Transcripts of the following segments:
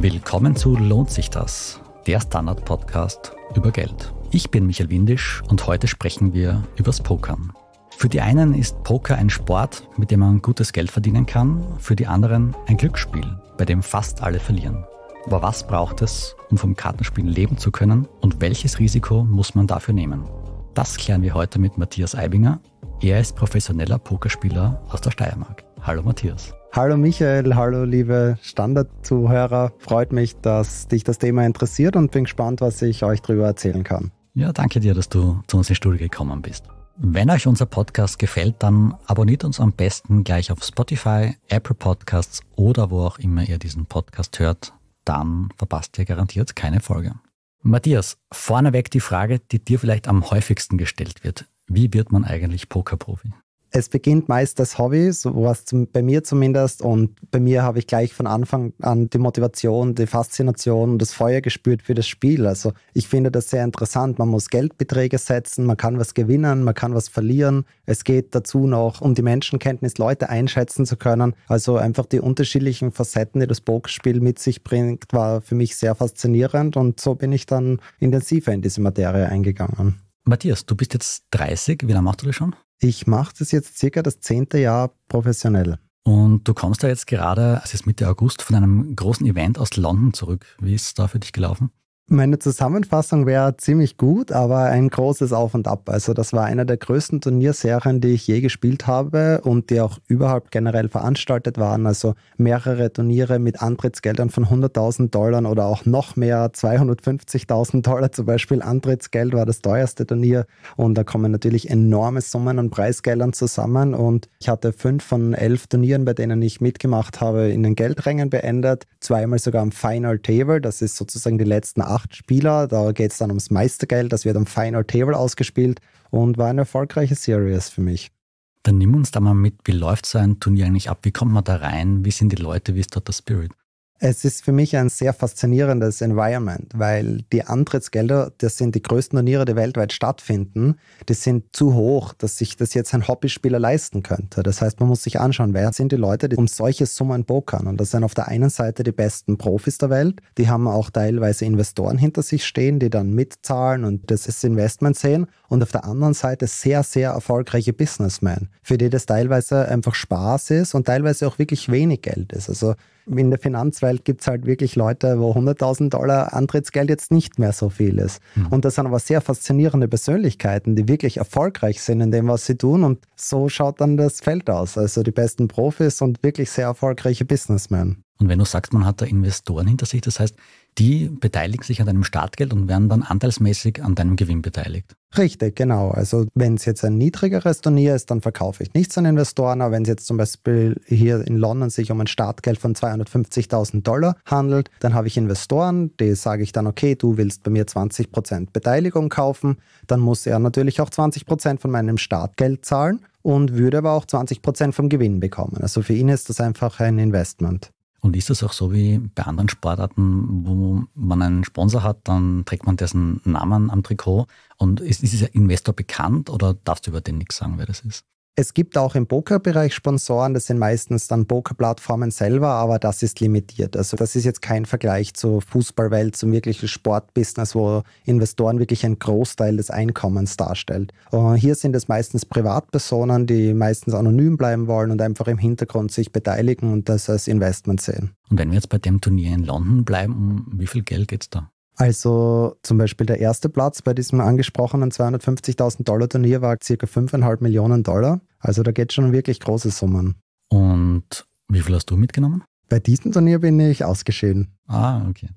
Willkommen zu Lohnt sich das, der Standard-Podcast über Geld. Ich bin Michael Windisch und heute sprechen wir übers Pokern. Für die einen ist Poker ein Sport, mit dem man gutes Geld verdienen kann, für die anderen ein Glücksspiel, bei dem fast alle verlieren. Aber was braucht es, um vom Kartenspielen leben zu können und welches Risiko muss man dafür nehmen? Das klären wir heute mit Matthias Eibinger. Er ist professioneller Pokerspieler aus der Steiermark. Hallo Matthias. Hallo Michael, hallo liebe Standardzuhörer. Freut mich, dass dich das Thema interessiert und bin gespannt, was ich euch darüber erzählen kann. Ja, danke dir, dass du zu uns in die Studie gekommen bist. Wenn euch unser Podcast gefällt, dann abonniert uns am besten gleich auf Spotify, Apple Podcasts oder wo auch immer ihr diesen Podcast hört. Dann verpasst ihr garantiert keine Folge. Matthias, vorneweg die Frage, die dir vielleicht am häufigsten gestellt wird. Wie wird man eigentlich Pokerprofi? es beginnt meist das Hobby, so war es bei mir zumindest. Und bei mir habe ich gleich von Anfang an die Motivation, die Faszination und das Feuer gespürt für das Spiel. Also ich finde das sehr interessant. Man muss Geldbeträge setzen, man kann was gewinnen, man kann was verlieren. Es geht dazu noch um die Menschenkenntnis, Leute einschätzen zu können. Also einfach die unterschiedlichen Facetten, die das Pokerspiel mit sich bringt, war für mich sehr faszinierend. Und so bin ich dann intensiver in diese Materie eingegangen. Matthias, du bist jetzt 30. Wie lange machst du das schon? Ich mache das jetzt circa das zehnte Jahr professionell. Und du kommst ja jetzt gerade, also es ist Mitte August, von einem großen Event aus London zurück. Wie ist es da für dich gelaufen? Meine Zusammenfassung wäre ziemlich gut, aber ein großes Auf und Ab. Also das war einer der größten Turnierserien, die ich je gespielt habe und die auch überhaupt generell veranstaltet waren. Also mehrere Turniere mit Antrittsgeldern von 100.000 Dollar oder auch noch mehr, 250.000 Dollar zum Beispiel. Antrittsgeld war das teuerste Turnier und da kommen natürlich enorme Summen an Preisgeldern zusammen und ich hatte fünf von elf Turnieren, bei denen ich mitgemacht habe, in den Geldrängen beendet. Zweimal sogar am Final Table, das ist sozusagen die letzten acht acht Spieler. Da geht es dann ums Meistergeld. Das wird am Final Table ausgespielt und war eine erfolgreiche Series für mich. Dann nimm uns da mal mit, wie läuft so ein Turnier eigentlich ab? Wie kommt man da rein? Wie sind die Leute? Wie ist dort der Spirit? Es ist für mich ein sehr faszinierendes Environment, weil die Antrittsgelder, das sind die größten Turniere, die weltweit stattfinden, die sind zu hoch, dass sich das jetzt ein Hobbyspieler leisten könnte. Das heißt, man muss sich anschauen, wer sind die Leute, die um solche Summen pokern. Und das sind auf der einen Seite die besten Profis der Welt, die haben auch teilweise Investoren hinter sich stehen, die dann mitzahlen und das ist Investment sehen. Und auf der anderen Seite sehr, sehr erfolgreiche Businessmen, für die das teilweise einfach Spaß ist und teilweise auch wirklich wenig Geld ist. Also in der Finanzwelt gibt es halt wirklich Leute, wo 100.000 Dollar Antrittsgeld jetzt nicht mehr so viel ist. Mhm. Und das sind aber sehr faszinierende Persönlichkeiten, die wirklich erfolgreich sind in dem, was sie tun. Und so schaut dann das Feld aus. Also die besten Profis und wirklich sehr erfolgreiche Businessmen. Und wenn du sagst, man hat da Investoren hinter sich, das heißt, die beteiligen sich an deinem Startgeld und werden dann anteilsmäßig an deinem Gewinn beteiligt. Richtig, genau. Also wenn es jetzt ein niedrigeres Turnier ist, dann verkaufe ich nichts an Investoren. Aber wenn es jetzt zum Beispiel hier in London sich um ein Startgeld von 250.000 Dollar handelt, dann habe ich Investoren, die sage ich dann, okay, du willst bei mir 20% Beteiligung kaufen, dann muss er natürlich auch 20% von meinem Startgeld zahlen und würde aber auch 20% vom Gewinn bekommen. Also für ihn ist das einfach ein Investment. Und ist das auch so wie bei anderen Sportarten, wo man einen Sponsor hat, dann trägt man dessen Namen am Trikot und ist, ist dieser Investor bekannt oder darfst du über den nichts sagen, wer das ist? Es gibt auch im Pokerbereich Sponsoren, das sind meistens dann Pokerplattformen selber, aber das ist limitiert. Also das ist jetzt kein Vergleich zur Fußballwelt, zum wirklichen Sportbusiness, wo Investoren wirklich einen Großteil des Einkommens darstellt. Und äh, hier sind es meistens Privatpersonen, die meistens anonym bleiben wollen und einfach im Hintergrund sich beteiligen und das als Investment sehen. Und wenn wir jetzt bei dem Turnier in London bleiben, um wie viel Geld geht es da? Also zum Beispiel der erste Platz bei diesem angesprochenen 250.000 Dollar Turnier war circa 5,5 Millionen Dollar. Also da geht schon wirklich große Summen. Und wie viel hast du mitgenommen? Bei diesem Turnier bin ich ausgeschieden. Ah, okay.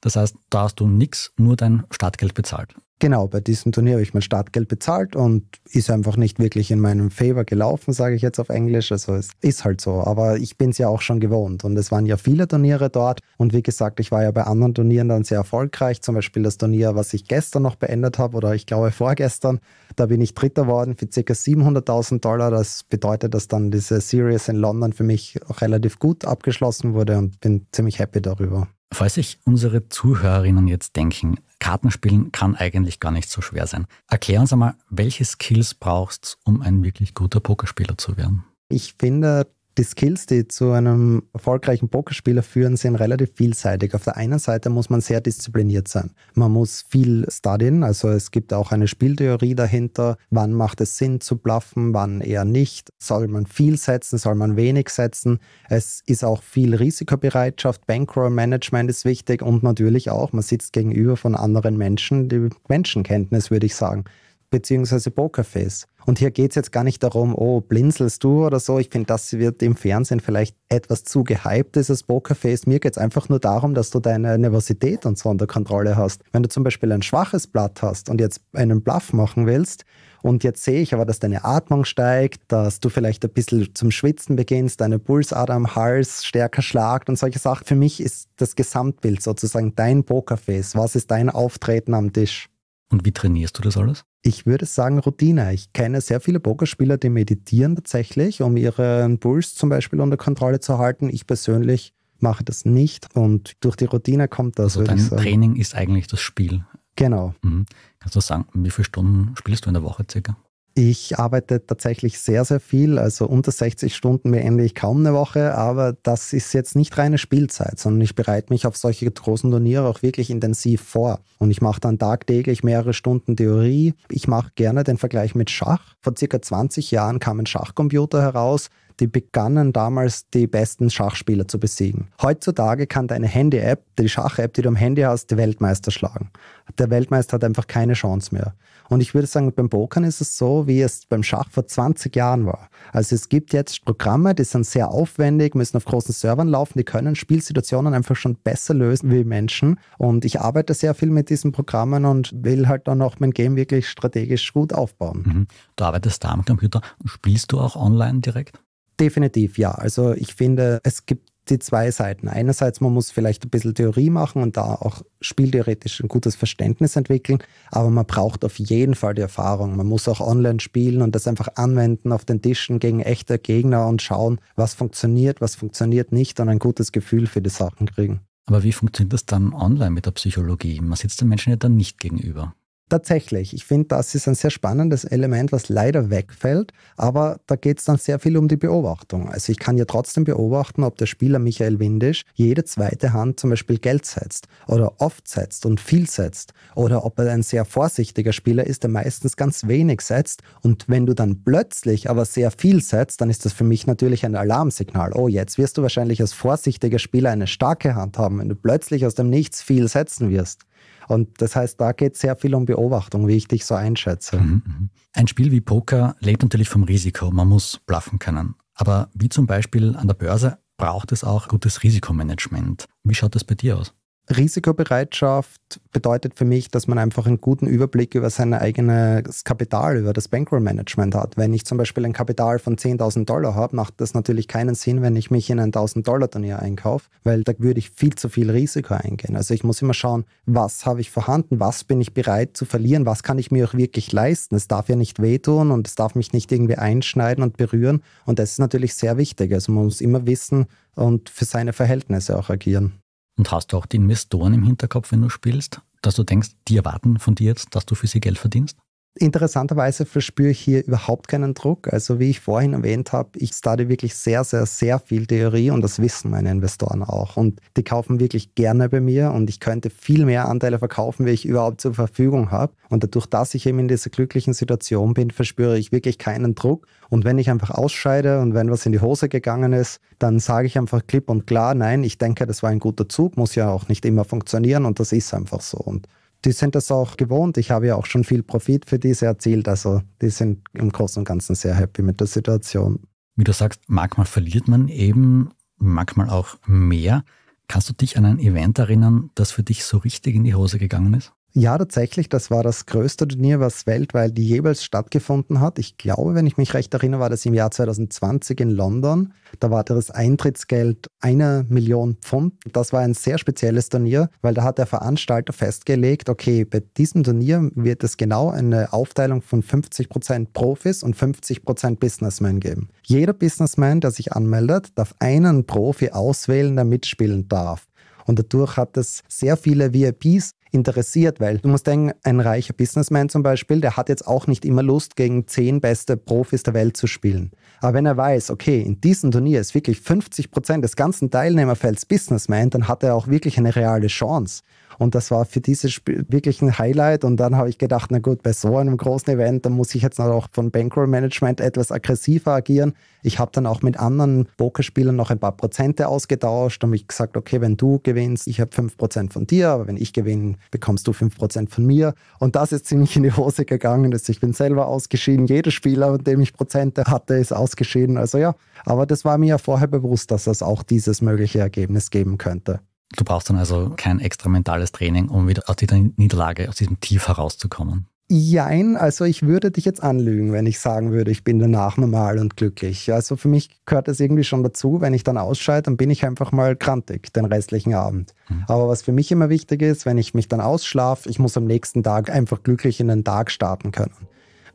Das heißt, da hast du nichts, nur dein Startgeld bezahlt. Genau, bei diesem Turnier habe ich mein Startgeld bezahlt und ist einfach nicht wirklich in meinem Favor gelaufen, sage ich jetzt auf Englisch. Also es ist halt so, aber ich bin es ja auch schon gewohnt und es waren ja viele Turniere dort und wie gesagt, ich war ja bei anderen Turnieren dann sehr erfolgreich, zum Beispiel das Turnier, was ich gestern noch beendet habe oder ich glaube vorgestern, da bin ich Dritter worden für ca. 700.000 Dollar. Das bedeutet, dass dann diese Series in London für mich auch relativ gut abgeschlossen wurde und bin ziemlich happy darüber. Falls sich unsere Zuhörerinnen jetzt denken, Kartenspielen kann eigentlich gar nicht so schwer sein. Erklär uns einmal, welche Skills brauchst du, um ein wirklich guter Pokerspieler zu werden? Ich finde, die Skills, die zu einem erfolgreichen Pokerspieler führen, sind relativ vielseitig. Auf der einen Seite muss man sehr diszipliniert sein. Man muss viel studieren, also es gibt auch eine Spieltheorie dahinter. Wann macht es Sinn zu bluffen, wann eher nicht? Soll man viel setzen, soll man wenig setzen? Es ist auch viel Risikobereitschaft, Bankroll-Management ist wichtig und natürlich auch, man sitzt gegenüber von anderen Menschen, die Menschenkenntnis, würde ich sagen beziehungsweise Pokerface. Und hier geht es jetzt gar nicht darum, oh, blinzelst du oder so. Ich finde, das wird im Fernsehen vielleicht etwas zu gehypt, dieses Pokerface. Mir geht es einfach nur darum, dass du deine Nervosität und so unter Kontrolle hast. Wenn du zum Beispiel ein schwaches Blatt hast und jetzt einen Bluff machen willst, und jetzt sehe ich aber, dass deine Atmung steigt, dass du vielleicht ein bisschen zum Schwitzen beginnst, deine Pulsader am Hals stärker schlagt und solche Sachen. Für mich ist das Gesamtbild sozusagen dein Pokerface. Was ist dein Auftreten am Tisch? Und wie trainierst du das alles? Ich würde sagen Routine. Ich kenne sehr viele Pokerspieler, die meditieren tatsächlich, um ihren Puls zum Beispiel unter Kontrolle zu halten. Ich persönlich mache das nicht und durch die Routine kommt das. Also dein Training ist eigentlich das Spiel. Genau. Mhm. Kannst du sagen, wie viele Stunden spielst du in der Woche circa? Ich arbeite tatsächlich sehr, sehr viel. Also unter 60 Stunden beende ich kaum eine Woche, aber das ist jetzt nicht reine Spielzeit, sondern ich bereite mich auf solche großen Turniere auch wirklich intensiv vor. Und ich mache dann tagtäglich mehrere Stunden Theorie. Ich mache gerne den Vergleich mit Schach. Vor circa 20 Jahren kam ein Schachcomputer heraus die begannen damals die besten Schachspieler zu besiegen. Heutzutage kann deine Handy-App, die Schach-App, die du am Handy hast, die Weltmeister schlagen. Der Weltmeister hat einfach keine Chance mehr. Und ich würde sagen, beim Pokern ist es so, wie es beim Schach vor 20 Jahren war. Also es gibt jetzt Programme, die sind sehr aufwendig, müssen auf großen Servern laufen, die können Spielsituationen einfach schon besser lösen wie Menschen. Und ich arbeite sehr viel mit diesen Programmen und will halt dann auch mein Game wirklich strategisch gut aufbauen. Mhm. Du arbeitest da am Computer. und Spielst du auch online direkt? Definitiv ja. Also ich finde, es gibt die zwei Seiten. Einerseits, man muss vielleicht ein bisschen Theorie machen und da auch spieltheoretisch ein gutes Verständnis entwickeln, aber man braucht auf jeden Fall die Erfahrung. Man muss auch online spielen und das einfach anwenden auf den Tischen gegen echte Gegner und schauen, was funktioniert, was funktioniert nicht und ein gutes Gefühl für die Sachen kriegen. Aber wie funktioniert das dann online mit der Psychologie? Man sitzt den Menschen ja dann nicht gegenüber. Tatsächlich, ich finde, das ist ein sehr spannendes Element, was leider wegfällt, aber da geht es dann sehr viel um die Beobachtung. Also ich kann ja trotzdem beobachten, ob der Spieler Michael Windisch jede zweite Hand zum Beispiel Geld setzt oder oft setzt und viel setzt oder ob er ein sehr vorsichtiger Spieler ist, der meistens ganz wenig setzt und wenn du dann plötzlich aber sehr viel setzt, dann ist das für mich natürlich ein Alarmsignal. Oh, jetzt wirst du wahrscheinlich als vorsichtiger Spieler eine starke Hand haben, wenn du plötzlich aus dem Nichts viel setzen wirst. Und das heißt, da geht es sehr viel um Beobachtung, wie ich dich so einschätze. Mhm. mhm. Ein Spiel wie Poker lebt natürlich vom Risiko. Man muss bluffen können. Aber wie zum Beispiel an der Börse braucht es auch gutes Risikomanagement. Wie schaut das bei dir aus? Risikobereitschaft bedeutet für mich, dass man einfach einen guten Überblick über sein eigenes Kapital, über das Bankroll-Management hat. Wenn ich zum Beispiel ein Kapital von 10.000 Dollar habe, macht das natürlich keinen Sinn, wenn ich mich in ein 1.000-Dollar-Turnier einkaufe, weil da würde ich viel zu viel Risiko eingehen. Also ich muss immer schauen, was habe ich vorhanden, was bin ich bereit zu verlieren, was kann ich mir auch wirklich leisten. Es darf ja nicht wehtun und es darf mich nicht irgendwie einschneiden und berühren. Und das ist natürlich sehr wichtig. Also man muss immer wissen und für seine Verhältnisse auch agieren. Und hast du auch die Investoren im Hinterkopf, wenn du spielst, dass du denkst, die erwarten von dir jetzt, dass du für sie Geld verdienst? Interessanterweise verspüre ich hier überhaupt keinen Druck. Also wie ich vorhin erwähnt habe, ich starte wirklich sehr, sehr, sehr viel Theorie und das wissen meine Investoren auch. Und die kaufen wirklich gerne bei mir und ich könnte viel mehr Anteile verkaufen, wie ich überhaupt zur Verfügung habe. Und dadurch, dass ich eben in dieser glücklichen Situation bin, verspüre ich wirklich keinen Druck. Und wenn ich einfach ausscheide und wenn was in die Hose gegangen ist, dann sage ich einfach klipp und klar, nein, ich denke, das war ein guter Zug, muss ja auch nicht immer funktionieren und das ist einfach so. Und die sind das auch gewohnt. Ich habe ja auch schon viel Profit für diese erzielt. Also die sind im Großen und Ganzen sehr happy mit der Situation. Wie du sagst, manchmal verliert man eben, manchmal auch mehr. Kannst du dich an ein Event erinnern, das für dich so richtig in die Hose gegangen ist? Ja, tatsächlich. Das war das größte Turnier, was weltweit jeweils stattgefunden hat. Ich glaube, wenn ich mich recht erinnere, war das im Jahr 2020 in London. Da war das Eintrittsgeld einer Million Pfund. Das war ein sehr spezielles Turnier, weil da hat der Veranstalter festgelegt, okay, bei diesem Turnier wird es genau eine Aufteilung von 50% Prozent Profis und 50% Prozent Businessmen geben. Jeder Businessman, der sich anmeldet, darf einen Profi auswählen, der mitspielen darf. Und dadurch hat es sehr viele VIPs interessiert, weil du musst denken, ein reicher Businessman zum Beispiel, der hat jetzt auch nicht immer Lust, gegen zehn beste Profis der Welt zu spielen. Aber wenn er weiß, okay, in diesem Turnier ist wirklich 50 Prozent des ganzen Teilnehmerfelds Businessman, dann hat er auch wirklich eine reale Chance. Und das war für dieses Spiel wirklich ein Highlight. Und dann habe ich gedacht, na gut, bei so einem großen Event, da muss ich jetzt auch von Bankroll Management etwas aggressiver agieren. Ich habe dann auch mit anderen Pokerspielern noch ein paar Prozente ausgetauscht und mich gesagt, okay, wenn du gewinnst, ich habe fünf Prozent von dir, aber wenn ich gewinne, bekommst du fünf Prozent von mir. Und das ist ziemlich in die Hose gegangen. Also ich bin selber ausgeschieden. Jeder Spieler, mit dem ich Prozente hatte, ist ausgeschieden. Also ja, aber das war mir ja vorher bewusst, dass das auch dieses mögliche Ergebnis geben könnte. Du brauchst dann also kein extra mentales Training, um wieder aus dieser Niederlage, aus diesem Tief herauszukommen. Jein, also ich würde dich jetzt anlügen, wenn ich sagen würde, ich bin danach normal und glücklich. Also für mich gehört das irgendwie schon dazu, wenn ich dann ausscheide, dann bin ich einfach mal krantig den restlichen Abend. Mhm. Aber was für mich immer wichtig ist, wenn ich mich dann ausschlafe, ich muss am nächsten Tag einfach glücklich in den Tag starten können.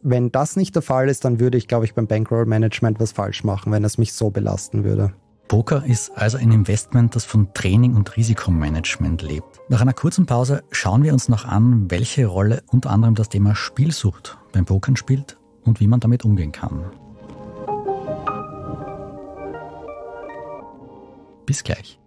Wenn das nicht der Fall ist, dann würde ich, glaube ich, beim Bankroll Management was falsch machen, wenn es mich so belasten würde. Poker ist also ein Investment, das von Training und Risikomanagement lebt. Nach einer kurzen Pause schauen wir uns noch an, welche Rolle unter anderem das Thema Spielsucht beim Pokern spielt und wie man damit umgehen kann. Bis gleich.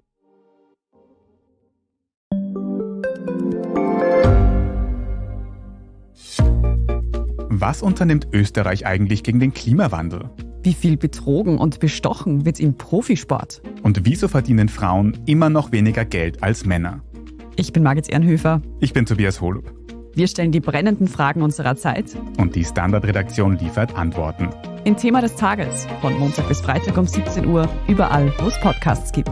Was unternimmt Österreich eigentlich gegen den Klimawandel? Wie viel betrogen und bestochen wird im Profisport? Und wieso verdienen Frauen immer noch weniger Geld als Männer? Ich bin Margit Ehrenhöfer. Ich bin Tobias Holub. Wir stellen die brennenden Fragen unserer Zeit. Und die Standardredaktion liefert Antworten. Im Thema des Tages, von Montag bis Freitag um 17 Uhr, überall, wo es Podcasts gibt.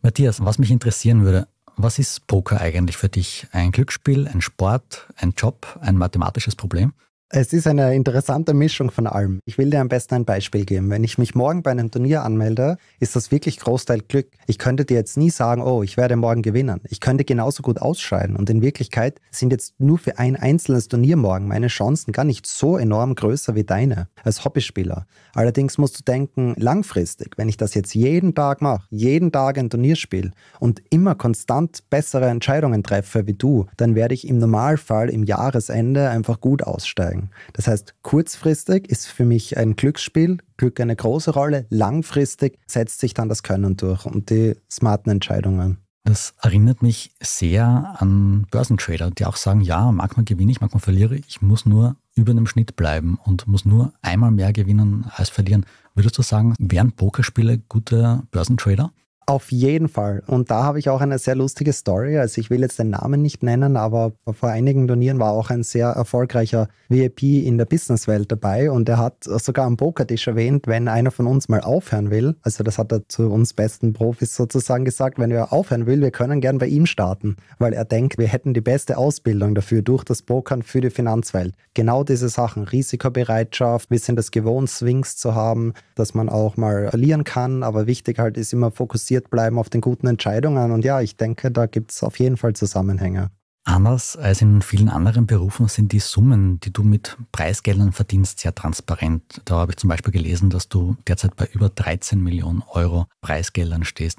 Matthias, was mich interessieren würde, was ist Poker eigentlich für dich? Ein Glücksspiel, ein Sport, ein Job, ein mathematisches Problem? Es ist eine interessante Mischung von allem. Ich will dir am besten ein Beispiel geben. Wenn ich mich morgen bei einem Turnier anmelde, ist das wirklich Großteil Glück. Ich könnte dir jetzt nie sagen, oh, ich werde morgen gewinnen. Ich könnte genauso gut ausscheiden. Und in Wirklichkeit sind jetzt nur für ein einzelnes Turnier morgen meine Chancen gar nicht so enorm größer wie deine als Hobbyspieler. Allerdings musst du denken, langfristig, wenn ich das jetzt jeden Tag mache, jeden Tag ein Turnier spiele und immer konstant bessere Entscheidungen treffe wie du, dann werde ich im Normalfall im Jahresende einfach gut aussteigen sagen. Das heißt, kurzfristig ist für mich ein Glücksspiel, Glück eine große Rolle, langfristig setzt sich dann das Können durch und die smarten Entscheidungen. Das erinnert mich sehr an Börsentrader, die auch sagen, ja, manchmal gewinne ich, manchmal verliere ich, muss nur über dem Schnitt bleiben und muss nur einmal mehr gewinnen als verlieren. Würdest du sagen, wären Pokerspiele gute Börsentrader? Auf jeden Fall. Und da habe ich auch eine sehr lustige Story. Also ich will jetzt den Namen nicht nennen, aber vor einigen Turnieren war auch ein sehr erfolgreicher VIP in der Businesswelt dabei und er hat sogar am Pokertisch erwähnt, wenn einer von uns mal aufhören will, also das hat er zu uns besten Profis sozusagen gesagt, wenn er aufhören will, wir können gern bei ihm starten, weil er denkt, wir hätten die beste Ausbildung dafür durch das Pokern für die Finanzwelt. Genau diese Sachen, Risikobereitschaft, wir sind es gewohnt, Swings zu haben, dass man auch mal verlieren kann, aber wichtig halt ist immer fokussiert fokussiert bleiben auf den guten Entscheidungen. Und ja, ich denke, da gibt es auf jeden Fall Zusammenhänge. Anders als in vielen anderen Berufen sind die Summen, die du mit Preisgeldern verdienst, sehr transparent. Da habe ich zum Beispiel gelesen, dass du derzeit bei über 13 Millionen Euro Preisgeldern stehst.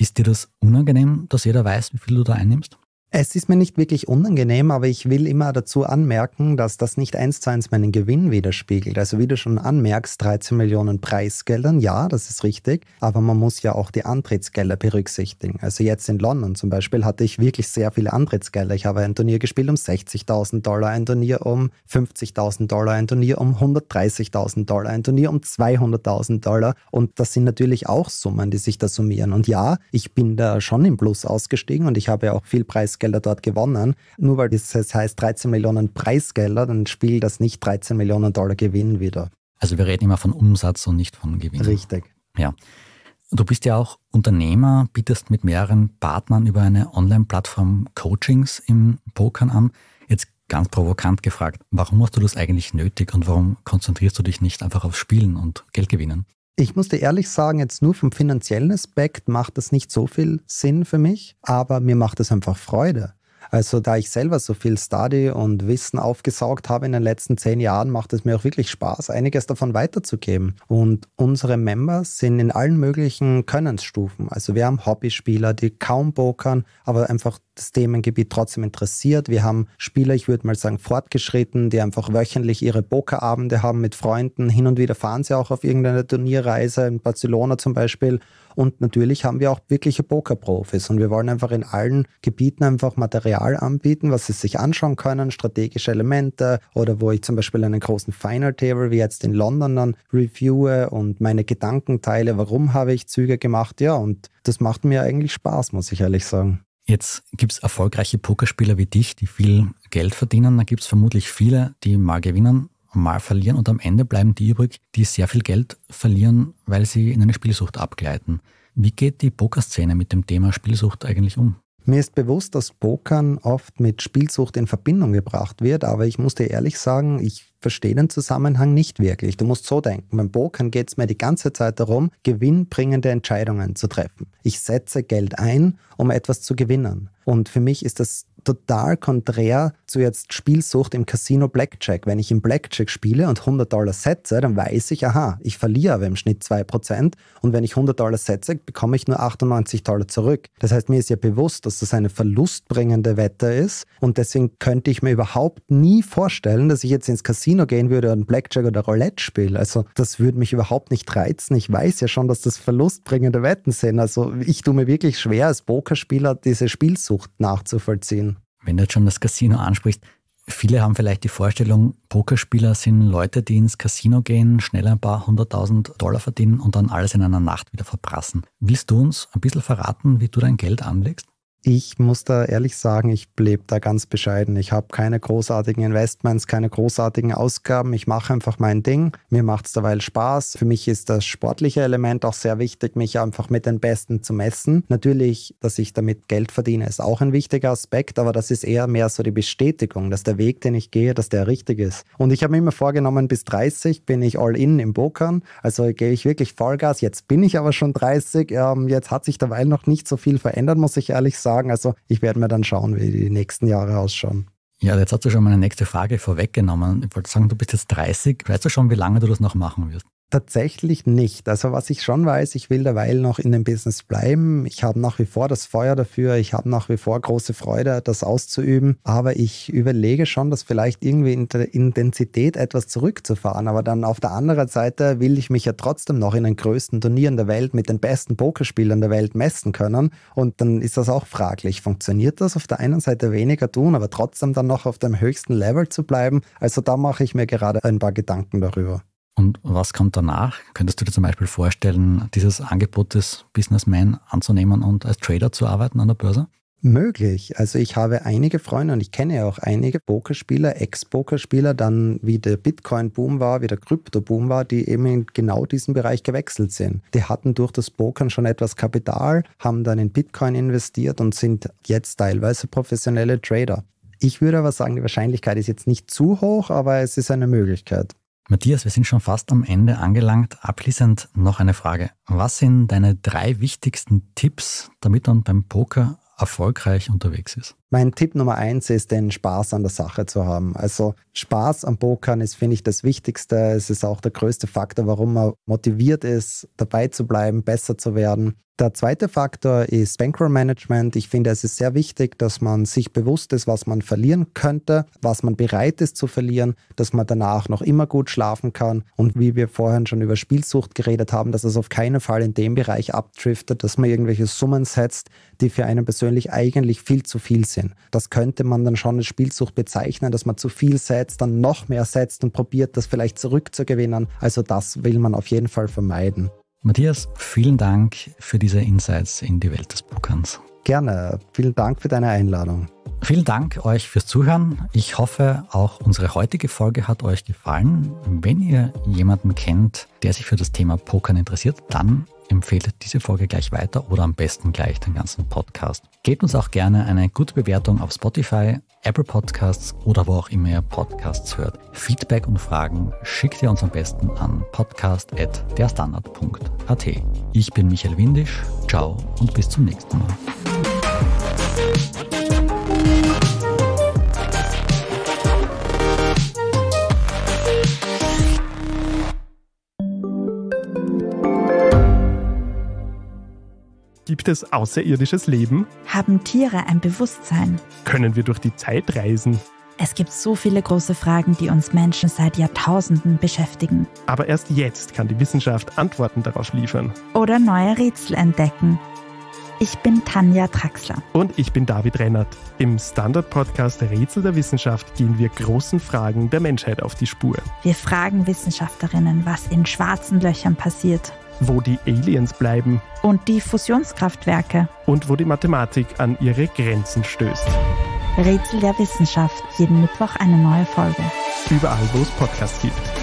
Ist dir das unangenehm, dass jeder weiß, wie viel du da einnimmst? Es ist mir nicht wirklich unangenehm, aber ich will immer dazu anmerken, dass das nicht eins zu eins meinen Gewinn widerspiegelt. Also wie du schon anmerkst, 13 Millionen Preisgeldern, ja, das ist richtig, aber man muss ja auch die Antrittsgelder berücksichtigen. Also jetzt in London zum Beispiel hatte ich wirklich sehr viele Antrittsgelder. Ich habe ein Turnier gespielt um 60.000 Dollar, ein Turnier um 50.000 Dollar, ein Turnier um 130.000 Dollar, ein Turnier um 200.000 Dollar und das sind natürlich auch Summen, die sich da summieren. Und ja, ich bin da schon im Plus ausgestiegen und ich habe ja auch viel Preis Preisgelder dort gewonnen. Nur weil das heißt 13 Millionen Preisgelder, dann spielt das nicht 13 Millionen Dollar Gewinn wieder. Also wir reden immer von Umsatz und nicht von Gewinn. Richtig. Ja. Du bist ja auch Unternehmer, bietest mit mehreren Partnern über eine Online-Plattform Coachings im Pokern an. Jetzt ganz provokant gefragt, warum hast du das eigentlich nötig und warum konzentrierst du dich nicht einfach auf Spielen und Geld gewinnen? Ich muss dir ehrlich sagen, jetzt nur vom finanziellen Aspekt macht das nicht so viel Sinn für mich, aber mir macht es einfach Freude. Also da ich selber so viel Study und Wissen aufgesaugt habe in den letzten zehn Jahren, macht es mir auch wirklich Spaß, einiges davon weiterzugeben. Und unsere Members sind in allen möglichen Könnensstufen. Also wir haben Hobbyspieler, die kaum pokern, aber einfach das Themengebiet trotzdem interessiert. Wir haben Spieler, ich würde mal sagen, fortgeschritten, die einfach wöchentlich ihre Pokerabende haben mit Freunden. Hin und wieder fahren sie auch auf irgendeine Turnierreise in Barcelona zum Beispiel. Und natürlich haben wir auch wirkliche Pokerprofis. Und wir wollen einfach in allen Gebieten einfach Material anbieten, was sie sich anschauen können, strategische Elemente oder wo ich zum Beispiel einen großen Final Table wie jetzt in London dann reviewe und meine Gedanken teile, warum habe ich Züge gemacht. Ja, und das macht mir eigentlich Spaß, muss ich ehrlich sagen. Jetzt gibt es erfolgreiche Pokerspieler wie dich, die viel Geld verdienen. Da gibt es vermutlich viele, die mal gewinnen, mal verlieren und am Ende bleiben die übrig, die sehr viel Geld verlieren, weil sie in eine Spielsucht abgleiten. Wie geht die Pokerszene mit dem Thema Spielsucht eigentlich um? Mir ist bewusst, dass Pokern oft mit Spielsucht in Verbindung gebracht wird, aber ich muss dir ehrlich sagen, ich verstehe den Zusammenhang nicht wirklich. Du musst so denken, beim Pokern geht es mir die ganze Zeit darum, gewinnbringende Entscheidungen zu treffen. Ich setze Geld ein, um etwas zu gewinnen. Und für mich ist das total konträr zu jetzt Spielsucht im Casino Blackjack. Wenn ich im Blackjack spiele und 100 Dollar setze, dann weiß ich, aha, ich verliere aber im Schnitt 2%. Und wenn ich 100 Dollar setze, bekomme ich nur 98 Dollar zurück. Das heißt, mir ist ja bewusst, dass das eine verlustbringende Wette ist. Und deswegen könnte ich mir überhaupt nie vorstellen, dass ich jetzt ins Casino gehen würde und Blackjack oder Roulette spiele. Also das würde mich überhaupt nicht reizen. Ich weiß ja schon, dass das verlustbringende Wetten sind. Also ich tue mir wirklich schwer, als Pokerspieler diese Spielsucht nachzuvollziehen. Wenn du jetzt schon das Casino ansprichst, viele haben vielleicht die Vorstellung, Pokerspieler sind Leute, die ins Casino gehen, schnell ein paar hunderttausend Dollar verdienen und dann alles in einer Nacht wieder verprassen. Willst du uns ein bisschen verraten, wie du dein Geld anlegst? Ich muss da ehrlich sagen, ich lebe da ganz bescheiden. Ich habe keine großartigen Investments, keine großartigen Ausgaben. Ich mache einfach mein Ding. Mir macht es derweil Spaß. Für mich ist das sportliche Element auch sehr wichtig, mich einfach mit den Besten zu messen. Natürlich, dass ich damit Geld verdiene, ist auch ein wichtiger Aspekt, aber das ist eher mehr so die Bestätigung, dass der Weg, den ich gehe, dass der richtig ist. Und ich habe mir immer vorgenommen, bis 30 bin ich all in im Bokern. Also gehe ich wirklich Vollgas. Jetzt bin ich aber schon 30. Ähm, jetzt hat sich derweil noch nicht so viel verändert, muss ich ehrlich sagen sagen. Also ich werde mir dann schauen, wie die nächsten Jahre ausschauen. Ja, jetzt hast du schon meine nächste Frage vorweggenommen. Ich wollte sagen, du bist jetzt 30. Weißt du schon, wie lange du das noch machen wirst? Tatsächlich nicht. Also was ich schon weiß, ich will derweil noch in dem Business bleiben. Ich habe nach wie vor das Feuer dafür. Ich habe nach wie vor große Freude, das auszuüben. Aber ich überlege schon, das vielleicht irgendwie in der Intensität etwas zurückzufahren. Aber dann auf der anderen Seite will ich mich ja trotzdem noch in den größten Turnieren der Welt mit den besten Pokerspielern der Welt messen können. Und dann ist das auch fraglich. Funktioniert das auf der einen Seite weniger tun, aber trotzdem dann noch auf dem höchsten Level zu bleiben? Also da mache ich mir gerade ein paar Gedanken darüber. Und was kommt danach? Könntest du dir zum Beispiel vorstellen, dieses Angebot des Businessman anzunehmen und als Trader zu arbeiten an der Börse? Möglich. Also ich habe einige Freunde und ich kenne auch einige Pokerspieler, Ex-Pokerspieler, dann wie der Bitcoin-Boom war, wie der Krypto-Boom war, die eben in genau diesen Bereich gewechselt sind. Die hatten durch das Pokern schon etwas Kapital, haben dann in Bitcoin investiert und sind jetzt teilweise professionelle Trader. Ich würde aber sagen, die Wahrscheinlichkeit ist jetzt nicht zu hoch, aber es ist eine Möglichkeit. Matthias, wir sind schon fast am Ende angelangt. Abschließend noch eine Frage. Was sind deine drei wichtigsten Tipps, damit man beim Poker erfolgreich unterwegs ist? Mein Tipp Nummer eins ist, den Spaß an der Sache zu haben. Also Spaß am Pokern ist, finde ich, das Wichtigste. Es ist auch der größte Faktor, warum man motiviert ist, dabei zu bleiben, besser zu werden. Der zweite Faktor ist Bankroll Management. Ich finde, es ist sehr wichtig, dass man sich bewusst ist, was man verlieren könnte, was man bereit ist zu verlieren, dass man danach noch immer gut schlafen kann und wie wir vorhin schon über Spielsucht geredet haben, dass es auf keinen Fall in dem Bereich abdriftet, dass man irgendwelche Summen setzt, die für einen persönlich eigentlich viel zu viel sind sind. Das könnte man dann schon als Spielsucht bezeichnen, dass man zu viel setzt, dann noch mehr setzt und probiert, das vielleicht zurückzugewinnen. Also das will man auf jeden Fall vermeiden. Matthias, vielen Dank für diese Insights in die Welt des Pokerns. Gerne. Vielen Dank für deine Einladung. Vielen Dank euch fürs Zuhören. Ich hoffe, auch unsere heutige Folge hat euch gefallen. Wenn ihr jemanden kennt, der sich für das Thema Pokern interessiert, dann empfehlt diese Folge gleich weiter oder am besten gleich den ganzen Podcast. Gebt uns auch gerne eine gute Bewertung auf Spotify, Apple Podcasts oder wo auch immer ihr Podcasts hört. Feedback und Fragen schickt ihr uns am besten an podcast.derstandard.at. Ich bin Michael Windisch, ciao und bis zum nächsten Mal. Gibt es außerirdisches Leben? Haben Tiere ein Bewusstsein? Können wir durch die Zeit reisen? Es gibt so viele große Fragen, die uns Menschen seit Jahrtausenden beschäftigen. Aber erst jetzt kann die Wissenschaft Antworten darauf liefern. Oder neue Rätsel entdecken. Ich bin Tanja Traxler. Und ich bin David Rennert. Im Standard-Podcast Rätsel der Wissenschaft gehen wir großen Fragen der Menschheit auf die Spur. Wir fragen Wissenschaftlerinnen, was in schwarzen Löchern passiert wo die Aliens bleiben. Und die Fusionskraftwerke. Und wo die Mathematik an ihre Grenzen stößt. Rätsel der Wissenschaft, jeden Mittwoch eine neue Folge. Überall, wo es Podcasts gibt.